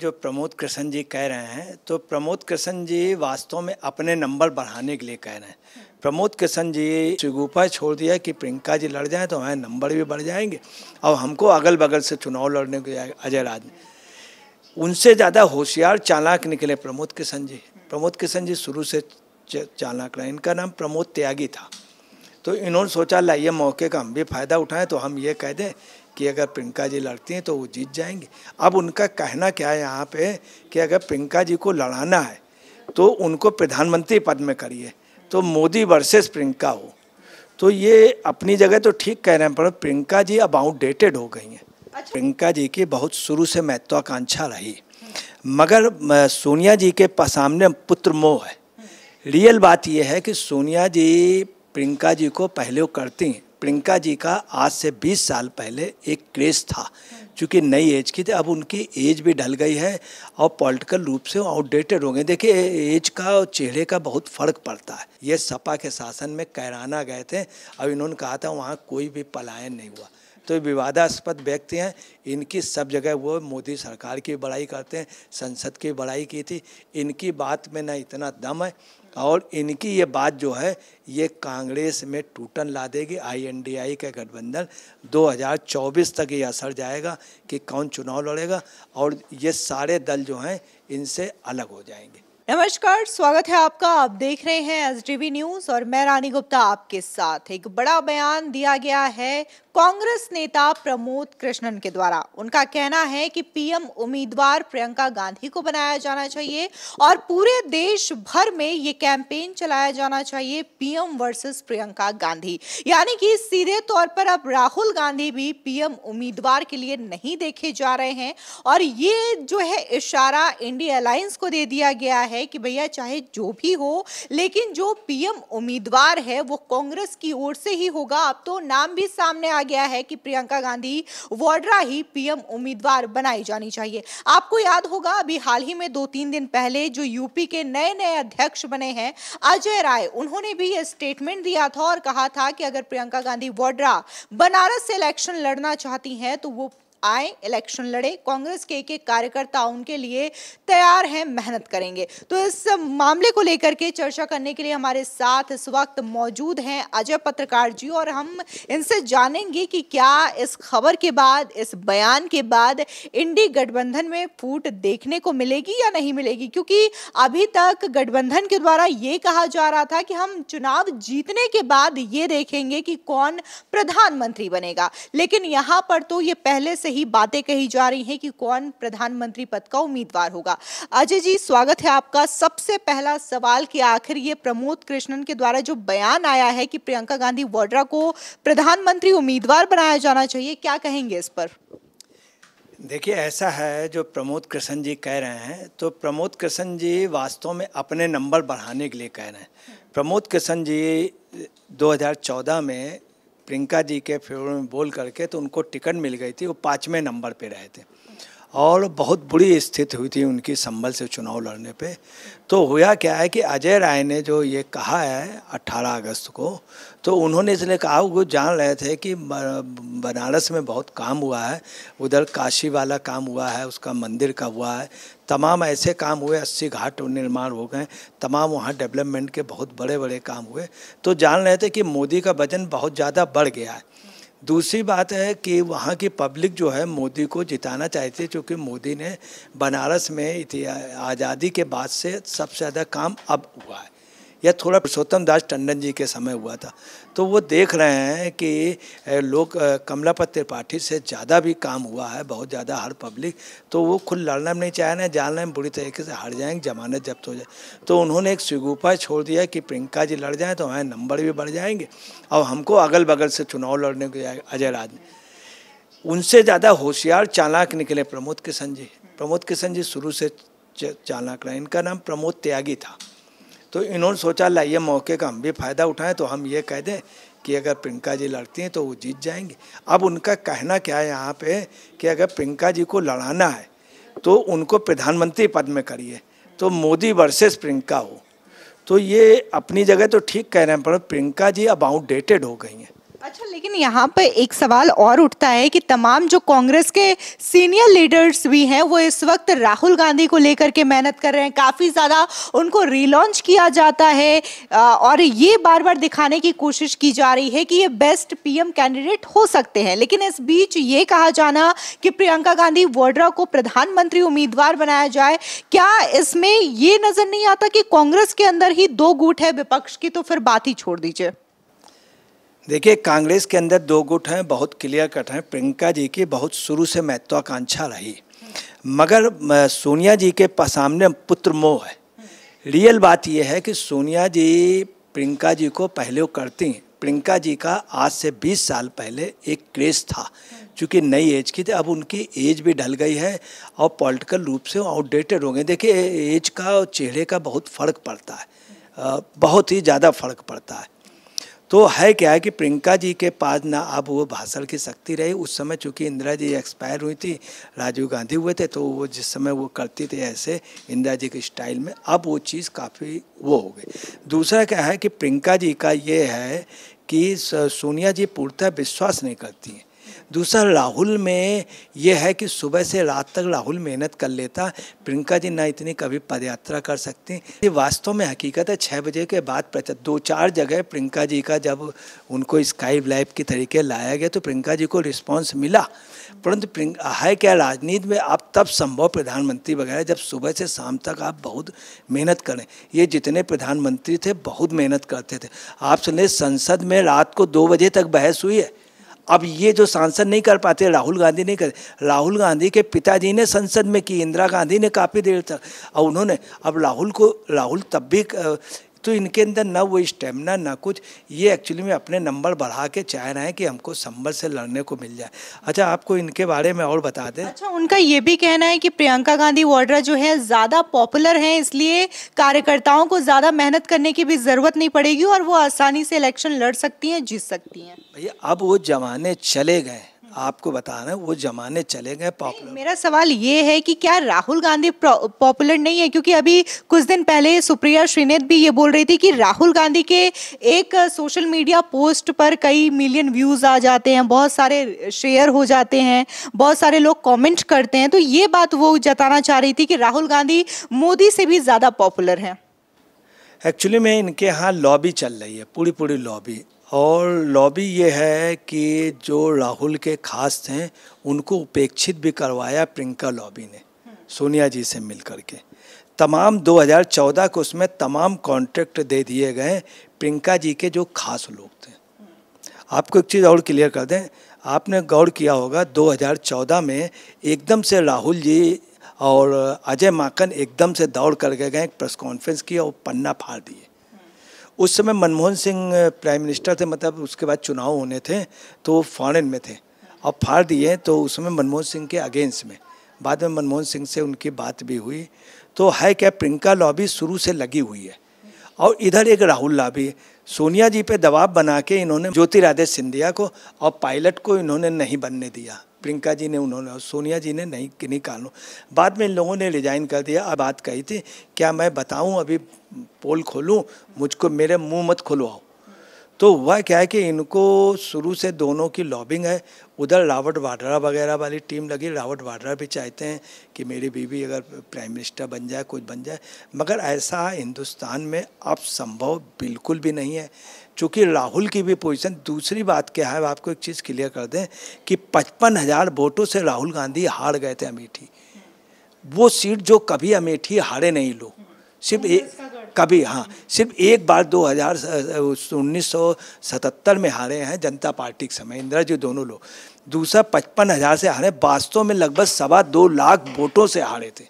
जो प्रमोद कृष्ण जी कह रहे हैं तो प्रमोद कृष्ण जी वास्तव में अपने नंबर बढ़ाने के लिए कह रहे हैं प्रमोद कृष्ण जी चिगुपा छोड़ दिया कि प्रियंका जी लड़ जाए तो हमारे नंबर भी बढ़ जाएंगे और हमको अगल बगल से चुनाव लड़ने को जाएगा अजय राज उनसे ज़्यादा होशियार चालाक निकले प्रमोद किशन जी प्रमोद किशन जी शुरू से चालाक रहे इनका नाम प्रमोद त्यागी था तो इन्होंने सोचा लाइए मौके का हम भी फ़ायदा उठाएं तो हम ये कह दें कि अगर प्रियंका जी लड़ती हैं तो वो जीत जाएंगे अब उनका कहना क्या है यहाँ पे कि अगर प्रियंका जी को लड़ाना है तो उनको प्रधानमंत्री पद में करिए तो मोदी वर्सेस प्रियंका हो तो ये अपनी जगह तो ठीक कह रहे हैं पर प्रियंका जी अब आउटडेटेड हो गई हैं अच्छा। प्रियंका जी की बहुत शुरू से महत्वाकांक्षा रही मगर सोनिया जी के सामने पुत्र मोह है रियल बात यह है कि सोनिया जी प्रियंका जी को पहले करती हैं प्रियंका जी का आज से 20 साल पहले एक क्रेज़ था चूँकि नई एज की थी अब उनकी एज भी ढल गई है और पॉलिटिकल रूप से आउटडेटेड हो गए देखिए एज का और चेहरे का बहुत फ़र्क पड़ता है ये सपा के शासन में कैराना गए थे अब इन्होंने कहा था वहाँ कोई भी पलायन नहीं हुआ तो विवादास्पद व्यक्ति हैं इनकी सब जगह वो मोदी सरकार की बड़ाई करते हैं संसद की बड़ाई की थी इनकी बात में ना इतना दम है और इनकी ये बात जो है ये कांग्रेस में टूटन ला देगी आईएनडीआई का गठबंधन 2024 तक ये असर जाएगा कि कौन चुनाव लड़ेगा और ये सारे दल जो हैं इनसे अलग हो जाएंगे नमस्कार स्वागत है आपका आप देख रहे हैं एस न्यूज और मैं रानी गुप्ता आपके साथ एक बड़ा बयान दिया गया है कांग्रेस नेता प्रमोद कृष्णन के द्वारा उनका कहना है कि पीएम उम्मीदवार प्रियंका गांधी को बनाया जाना चाहिए और पूरे देश भर में ये कैंपेन चलाया जाना चाहिए पीएम वर्सेस प्रियंका गांधी यानी कि सीधे तौर पर अब राहुल गांधी भी पीएम उम्मीदवार के लिए नहीं देखे जा रहे हैं और ये जो है इशारा इंडिया अलायंस को दे दिया गया है है कि भैया चाहे जो भी हो लेकिन जो पीएम उम्मीदवार है वो कांग्रेस की ओर से ही होगा अब तो नाम भी सामने आ गया है कि प्रियंका गांधी वाड्रा ही पीएम उम्मीदवार बनाई जानी चाहिए आपको याद होगा अभी हाल ही में दो तीन दिन पहले जो यूपी के नए नए अध्यक्ष बने हैं अजय राय उन्होंने भी यह स्टेटमेंट दिया था और कहा था कि अगर प्रियंका गांधी वाड्रा बनारस से इलेक्शन लड़ना चाहती हैं तो वो आए इलेक्शन लड़े कांग्रेस के एक एक कार्यकर्ता उनके लिए तैयार हैं मेहनत करेंगे तो इस मामले को लेकर के चर्चा करने के लिए हमारे साथ इस वक्त मौजूद हैं अजय पत्रकार जी और हम इनसे जानेंगे कि क्या इस खबर के बाद इस बयान के बाद इंडी गठबंधन में फूट देखने को मिलेगी या नहीं मिलेगी क्योंकि अभी तक गठबंधन के द्वारा ये कहा जा रहा था कि हम चुनाव जीतने के बाद ये देखेंगे कि कौन प्रधानमंत्री बनेगा लेकिन यहाँ पर तो ये पहले से ही बातें कही जा रही हैं कि कौन प्रधानमंत्री पद का उम्मीदवार होगा अजय जी स्वागत है आपका सबसे पहला सवाल कि आखिर ये प्रमोद कृष्णन के द्वारा जो बयान आया है कि प्रियंका गांधी वाड्रा को प्रधानमंत्री उम्मीदवार बनाया जाना चाहिए क्या कहेंगे इस पर देखिए ऐसा है जो प्रमोद कृष्ण जी कह रहे हैं तो प्रमोद कृष्ण जी वास्तव में अपने नंबर बढ़ाने के लिए कह रहे हैं प्रमोद कृष्ण जी 2014 में प्रियंका जी के फेवर में बोल करके तो उनको टिकट मिल गई थी वो पाँचवें नंबर पे रहे थे और बहुत बुरी स्थिति हुई थी उनकी संभल से चुनाव लड़ने पे तो हुआ क्या है कि अजय राय ने जो ये कहा है 18 अगस्त को तो उन्होंने इसलिए कहा वो जान रहे थे कि बनारस में बहुत काम हुआ है उधर काशी वाला काम हुआ है उसका मंदिर का हुआ है तमाम ऐसे काम हुए अस्सी घाट निर्माण हो गए तमाम वहाँ डेवलपमेंट के बहुत बड़े बड़े काम हुए तो जान रहे थे कि मोदी का वजन बहुत ज़्यादा बढ़ गया है दूसरी बात है कि वहाँ की पब्लिक जो है मोदी को जिताना चाहती है क्योंकि मोदी ने बनारस में आज़ादी के बाद से सबसे ज़्यादा काम अब हुआ है या थोड़ा पुरुषोत्तम दास टंडन जी के समय हुआ था तो वो देख रहे हैं कि लोग कमलापत त्रिपाठी से ज़्यादा भी काम हुआ है बहुत ज़्यादा हर पब्लिक तो वो खुद लड़ना नहीं चाह रहे जान रहे बुरी तरीके से हार जाएंगे जमानत जब्त हो जाए तो उन्होंने एक स्वीगुपा छोड़ दिया कि प्रियंका जी लड़ जाएँ तो हमारे नंबर भी बढ़ जाएंगे और हमको अगल बगल से चुनाव लड़ने को जाएगा अजय राज उनसे ज़्यादा होशियार चालाक निकले प्रमोद किशन जी प्रमोद किशन जी शुरू से चालाक रहे इनका नाम प्रमोद त्यागी था तो इन्होंने सोचा लाइए मौके का हम भी फ़ायदा उठाएं तो हम ये कह दें कि अगर प्रियंका जी लड़ती हैं तो वो जीत जाएंगे अब उनका कहना क्या है यहाँ पे कि अगर प्रियंका जी को लड़ाना है तो उनको प्रधानमंत्री पद में करिए तो मोदी वर्सेस प्रियंका हो तो ये अपनी जगह तो ठीक कह रहे हैं पर प्रियंका जी अब आउटडेटेड हो गई हैं अच्छा लेकिन यहाँ पर एक सवाल और उठता है कि तमाम जो कांग्रेस के सीनियर लीडर्स भी हैं वो इस वक्त राहुल गांधी को लेकर के मेहनत कर रहे हैं काफ़ी ज़्यादा उनको रिलॉन्च किया जाता है और ये बार बार दिखाने की कोशिश की जा रही है कि ये बेस्ट पीएम कैंडिडेट हो सकते हैं लेकिन इस बीच ये कहा जाना कि प्रियंका गांधी वोड्रा को प्रधानमंत्री उम्मीदवार बनाया जाए क्या इसमें ये नज़र नहीं आता कि कांग्रेस के अंदर ही दो गुट है विपक्ष की तो फिर बात ही छोड़ दीजिए देखिए कांग्रेस के अंदर दो गुट हैं बहुत क्लियर कट हैं प्रियंका जी की बहुत शुरू से महत्वाकांक्षा रही मगर सोनिया जी के सामने पुत्र मोह है रियल बात यह है कि सोनिया जी प्रियंका जी को पहले वो करती हैं प्रियंका जी का आज से 20 साल पहले एक क्रेज था चूँकि नई एज की थी अब उनकी एज भी ढल गई है और पॉलिटिकल रूप से आउटडेटेड हो गए देखिए एज का और चेहरे का बहुत फ़र्क पड़ता है बहुत ही ज़्यादा फ़र्क पड़ता है तो है क्या है कि प्रियंका जी के पास ना अब वो भाषण की शक्ति रही उस समय चूंकि इंदिरा जी एक्सपायर हुई थी राजीव गांधी हुए थे तो वो जिस समय वो करती थी ऐसे इंदिरा जी के स्टाइल में अब वो चीज़ काफ़ी वो हो गई दूसरा क्या है कि प्रियंका जी का ये है कि सोनिया जी पूर्णतः विश्वास नहीं करती हैं दूसरा राहुल में यह है कि सुबह से रात तक राहुल मेहनत कर लेता प्रियंका जी ना इतनी कभी पदयात्रा कर सकती ये वास्तव में हकीकत है छः बजे के बाद प्रचार दो चार जगह प्रियंका जी का जब उनको स्काई लाइफ के तरीके लाया गया तो प्रियंका जी को रिस्पॉन्स मिला परंतु है क्या राजनीति में आप तब संभव प्रधानमंत्री वगैरह जब सुबह से शाम तक आप बहुत मेहनत करें ये जितने प्रधानमंत्री थे बहुत मेहनत करते थे आप सुने संसद में रात को दो बजे तक बहस हुई है अब ये जो सांसद नहीं कर पाते राहुल गांधी नहीं कर राहुल गांधी के पिताजी ने संसद में की इंदिरा गांधी ने काफ़ी देर तक और उन्होंने अब राहुल को राहुल तब भी तो इनके अंदर ना वो स्टेमिना ना कुछ ये एक्चुअली में अपने नंबर बढ़ा के चाह रहे हैं कि हमको संबल से लड़ने को मिल जाए अच्छा आपको इनके बारे में और बता दें अच्छा उनका ये भी कहना है कि प्रियंका गांधी वाड्रा जो है ज़्यादा पॉपुलर हैं इसलिए कार्यकर्ताओं को ज़्यादा मेहनत करने की भी ज़रूरत नहीं पड़ेगी और वो आसानी से इलेक्शन लड़ सकती हैं जीत सकती हैं भैया अब वो जमाने चले गए आपको रहे हैं वो जमाने चले गए पॉपुलर मेरा सवाल ये है कि क्या राहुल गांधी पॉपुलर नहीं है क्योंकि अभी कुछ दिन पहले सुप्रिया श्रीनेत भी ये बोल रही थी कि राहुल गांधी के एक सोशल मीडिया पोस्ट पर कई मिलियन व्यूज़ आ जाते हैं बहुत सारे शेयर हो जाते हैं बहुत सारे लोग कॉमेंट करते हैं तो ये बात वो जताना चाह रही थी कि राहुल गांधी मोदी से भी ज़्यादा पॉपुलर हैं एक्चुअली में इनके यहाँ लॉबी चल रही है पूरी पूरी लॉबी और लॉबी ये है कि जो राहुल के खास थे उनको उपेक्षित भी करवाया प्रियंका लॉबी ने सोनिया जी से मिल के तमाम 2014 को उसमें तमाम कॉन्ट्रैक्ट दे दिए गए प्रियंका जी के जो खास लोग थे आपको एक चीज़ और क्लियर कर दें आपने गौर किया होगा 2014 में एकदम से राहुल जी और अजय माकन एकदम से दौड़ करके गए एक प्रेस कॉन्फ्रेंस की और पन्ना फाड़ दिए उस समय मनमोहन सिंह प्राइम मिनिस्टर थे मतलब उसके बाद चुनाव होने थे तो फॉरन में थे अब फाड़ दिए तो उस समय मनमोहन सिंह के अगेंस्ट में बाद में मनमोहन सिंह से उनकी बात भी हुई तो है क्या प्रियंका लॉबी शुरू से लगी हुई है और इधर एक राहुल लॉबी सोनिया जी पे दबाव बना के इन्होंने ज्योतिरादित्य सिंधिया को और पायलट को इन्होंने नहीं बनने दिया प्रियंका जी ने उन्होंने और सोनिया जी ने नहीं कि निकालो बाद में इन लोगों ने रिजाइन कर दिया अब बात कही थी क्या मैं बताऊँ अभी पोल खोलूँ मुझको मेरे मुँह मत खुलवाओ तो हुआ क्या है कि इनको शुरू से दोनों की लॉबिंग है उधर रावट वाड्रा वगैरह वाली टीम लगी रावट वाड्रा भी चाहते हैं कि मेरी बीवी अगर प्राइम मिनिस्टर बन जाए कुछ बन जाए मगर ऐसा हिंदुस्तान में अब संभव बिल्कुल भी नहीं है चूँकि राहुल की भी पोजीशन दूसरी बात क्या है आपको एक चीज़ क्लियर कर दें कि पचपन हज़ार वोटों से राहुल गांधी हार गए थे अमेठी वो सीट जो कभी अमेठी हारे नहीं लो सिर्फ एक कभी हाँ सिर्फ एक बार दो हज़ार उन्नीस सौ सतहत्तर में हारे हैं जनता पार्टी के समय इंदिरा जी दोनों लोग दूसरा पचपन हज़ार से हारे वास्तव में लगभग सवा दो लाख वोटों से हारे थे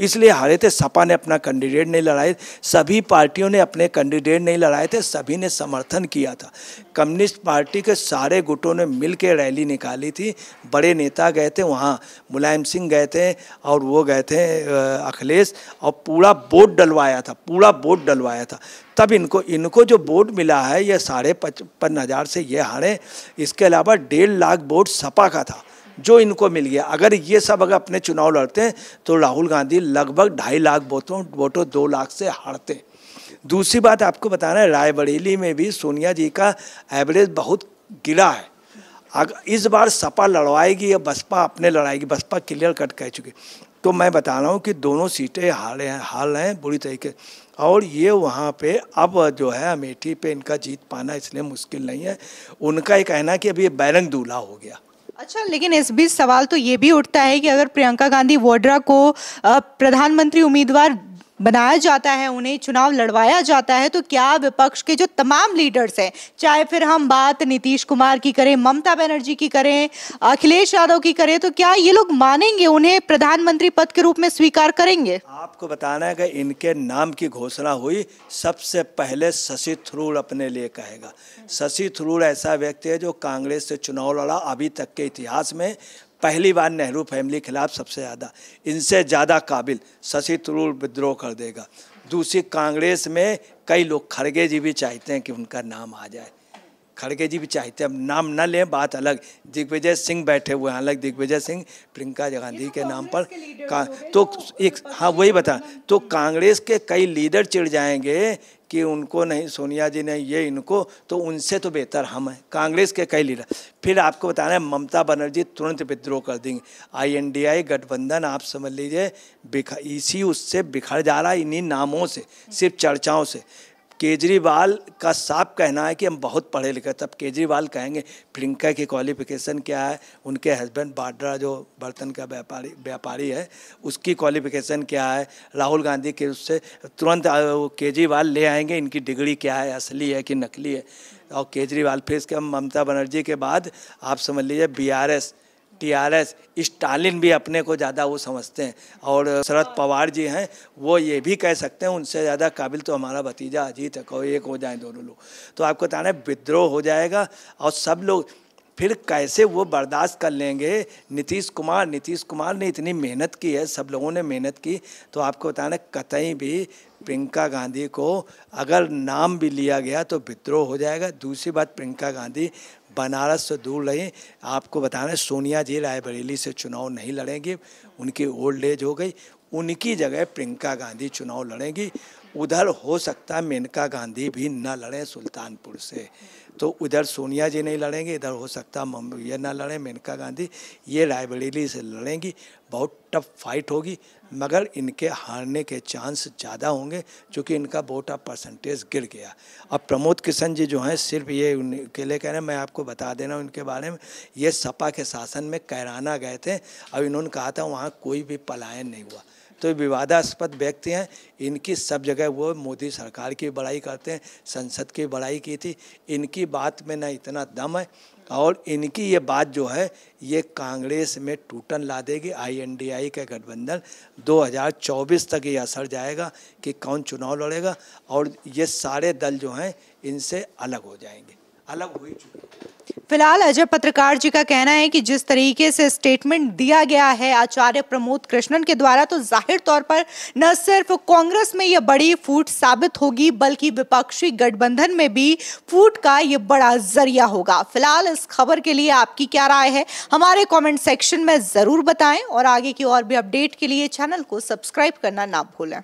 इसलिए हारे थे सपा ने अपना कैंडिडेट नहीं लड़ाए सभी पार्टियों ने अपने कैंडिडेट नहीं लड़ाए थे सभी ने समर्थन किया था कम्युनिस्ट पार्टी के सारे गुटों ने मिल रैली निकाली थी बड़े नेता गए थे वहाँ मुलायम सिंह गए थे और वो गए थे अखिलेश और पूरा बोर्ड डलवाया था पूरा बोर्ड डलवाया था तब इनको इनको जो वोट मिला है ये साढ़े पचपन हज़ार से ये हारे इसके अलावा डेढ़ लाख वोट सपा का था जो इनको मिल गया अगर ये सब अगर अपने चुनाव लड़ते हैं तो राहुल गांधी लगभग ढाई लाख वोटों वोटों दो लाख से हारते दूसरी बात आपको बताना है रायबरेली में भी सोनिया जी का एवरेज बहुत गिरा है अगर इस बार सपा लड़वाएगी या बसपा अपने लड़ाएगी बसपा क्लियर कट कह चुकी तो मैं बता रहा हूँ कि दोनों सीटें हारे हैं रहे हैं बुरी तरीके और ये वहाँ पे अब जो है अमेठी पे इनका जीत पाना इसलिए मुश्किल नहीं है उनका ये कहना कि अभी ये बैरंग दूल्हा हो गया अच्छा लेकिन इस बीच सवाल तो ये भी उठता है कि अगर प्रियंका गांधी वोड्रा को प्रधानमंत्री उम्मीदवार बनाया जाता है उन्हें चुनाव लड़वाया जाता है तो क्या विपक्ष के जो तमाम लीडर्स हैं चाहे फिर हम बात नीतीश कुमार की करें ममता बनर्जी की करें अखिलेश यादव की करें तो क्या ये लोग मानेंगे उन्हें प्रधानमंत्री पद के रूप में स्वीकार करेंगे आपको बताना है कि इनके नाम की घोषणा हुई सबसे पहले शशि थरूर अपने लिए कहेगा शशि थरूर ऐसा व्यक्ति है जो कांग्रेस से चुनाव लड़ा अभी तक के इतिहास में पहली बार नेहरू फैमिली के खिलाफ सबसे ज़्यादा इनसे ज़्यादा काबिल शशि थरूर विद्रोह कर देगा दूसरी कांग्रेस में कई लोग खड़गे जी भी चाहते हैं कि उनका नाम आ जाए खड़गे जी भी चाहते हैं अब नाम न लें बात अलग दिग्विजय सिंह बैठे हुए हैं अलग दिग्विजय सिंह प्रियंका गांधी के नाम पर का तो एक हाँ वही बता तो कांग्रेस के कई लीडर चिड़ जाएंगे कि उनको नहीं सोनिया जी नहीं ये इनको तो उनसे तो बेहतर हम हैं कांग्रेस के कई लीडर फिर आपको बताना है ममता बनर्जी तुरंत विद्रोह कर देंगे आईएनडीआई गठबंधन आप समझ लीजिए इसी उससे बिखर जा रहा है इन्हीं नामों से सिर्फ चर्चाओं से केजरीवाल का साफ कहना है कि हम बहुत पढ़े लिखे तब केजरीवाल कहेंगे प्रियंका की क्वालिफिकेशन क्या है उनके हस्बैंड बाड्रा जो बर्तन का व्यापारी व्यापारी है उसकी क्वालिफिकेशन क्या है राहुल गांधी के उससे तुरंत केजरीवाल ले आएंगे इनकी डिग्री क्या है असली है कि नकली है और केजरीवाल फिर इसके ममता बनर्जी के बाद आप समझ लीजिए B R S TRS Stalin भी अपने को ज़्यादा वो समझते हैं और शरद पवार जी हैं वो ये भी कह सकते हैं उनसे ज़्यादा काबिल तो हमारा भतीजा अजीत है कहो एक हो जाए दोनों लोग तो आपको बताना विद्रोह हो जाएगा और सब लोग फिर कैसे वो बर्दाश्त कर लेंगे नीतीश कुमार नीतीश कुमार ने इतनी मेहनत की है सब लोगों ने मेहनत की तो आपको बताना कतई भी प्रियंका गांधी को अगर नाम भी लिया गया तो विद्रोह हो जाएगा दूसरी बात प्रियंका गांधी बनारस से दूर रहें आपको बता रहे सोनिया जी रायबरेली से चुनाव नहीं लड़ेंगे उनकी ओल्ड एज हो गई उनकी जगह प्रियंका गांधी चुनाव लड़ेंगी उधर हो सकता है मेनका गांधी भी ना लड़ें सुल्तानपुर से तो उधर सोनिया जी नहीं लड़ेंगे इधर हो सकता ये ना लड़ें मेनका गांधी ये रायबरेली से लड़ेंगी बहुत टफ फाइट होगी मगर इनके हारने के चांस ज़्यादा होंगे क्योंकि इनका वोट ऑफ परसेंटेज गिर गया अब प्रमोद किशन जी जो हैं सिर्फ ये उनके लिए कह रहे हैं मैं आपको बता देना उनके बारे में ये सपा के शासन में कैराना गए थे अब इन्होंने कहा था वहाँ कोई भी पलायन नहीं हुआ तो विवादास्पद व्यक्ति हैं इनकी सब जगह वो मोदी सरकार की बड़ाई करते हैं संसद की बड़ाई की थी इनकी बात में ना इतना दम है और इनकी ये बात जो है ये कांग्रेस में टूटन ला देगी आईएनडीआई का गठबंधन 2024 तक ये असर जाएगा कि कौन चुनाव लड़ेगा और ये सारे दल जो हैं इनसे अलग हो जाएंगे अलग हो ही चुके फिलहाल अजय पत्रकार जी का कहना है कि जिस तरीके से स्टेटमेंट दिया गया है आचार्य प्रमोद कृष्णन के द्वारा तो जाहिर तौर पर न सिर्फ कांग्रेस में यह बड़ी फूट साबित होगी बल्कि विपक्षी गठबंधन में भी फूट का यह बड़ा जरिया होगा फिलहाल इस खबर के लिए आपकी क्या राय है हमारे कॉमेंट सेक्शन में ज़रूर बताएं और आगे की और भी अपडेट के लिए चैनल को सब्सक्राइब करना ना भूलें